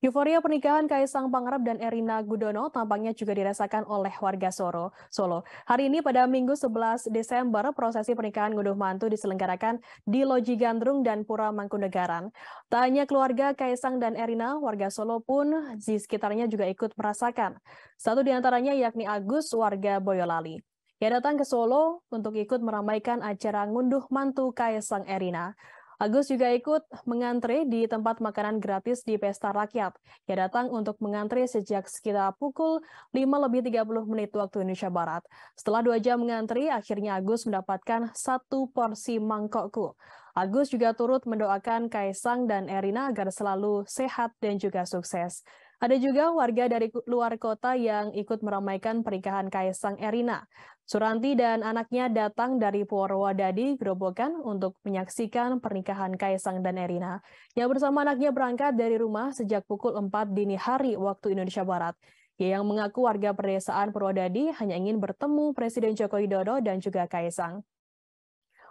Euforia pernikahan Kaisang Pangarep dan Erina Gudono tampaknya juga dirasakan oleh warga Solo. Solo. Hari ini pada Minggu 11 Desember, prosesi pernikahan Ngunduh Mantu diselenggarakan di Loji Gandrung dan Pura Mangkunegaran. Tak hanya keluarga Kaisang dan Erina, warga Solo pun di sekitarnya juga ikut merasakan. Satu di antaranya yakni Agus, warga Boyolali. Ia datang ke Solo untuk ikut meramaikan acara Ngunduh Mantu Kaisang Erina. Agus juga ikut mengantri di tempat makanan gratis di Pesta Rakyat. Ia datang untuk mengantri sejak sekitar pukul 5 lebih 30 menit waktu Indonesia Barat. Setelah dua jam mengantri, akhirnya Agus mendapatkan satu porsi mangkokku. Agus juga turut mendoakan Kaisang dan Erina agar selalu sehat dan juga sukses. Ada juga warga dari luar kota yang ikut meramaikan pernikahan Kaisang Erina. Suranti dan anaknya datang dari Purwodadi, Grobogan untuk menyaksikan pernikahan Kaisang dan Erina yang bersama anaknya berangkat dari rumah sejak pukul 4 dini hari waktu Indonesia Barat. Ia yang mengaku warga perdesaan Purwodadi hanya ingin bertemu Presiden Joko Widodo dan juga Kaisang.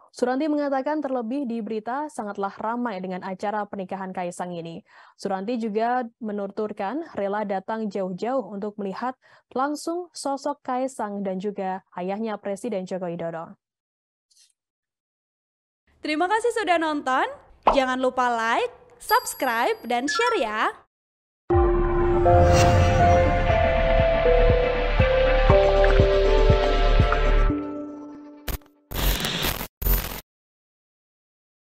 Suranti mengatakan terlebih di berita sangatlah ramai dengan acara pernikahan Kaisang ini. Suranti juga menuturkan rela datang jauh-jauh untuk melihat langsung sosok Kaisang dan juga ayahnya Presiden Joko Widodo. Terima kasih sudah nonton. Jangan lupa like, subscribe, dan share ya.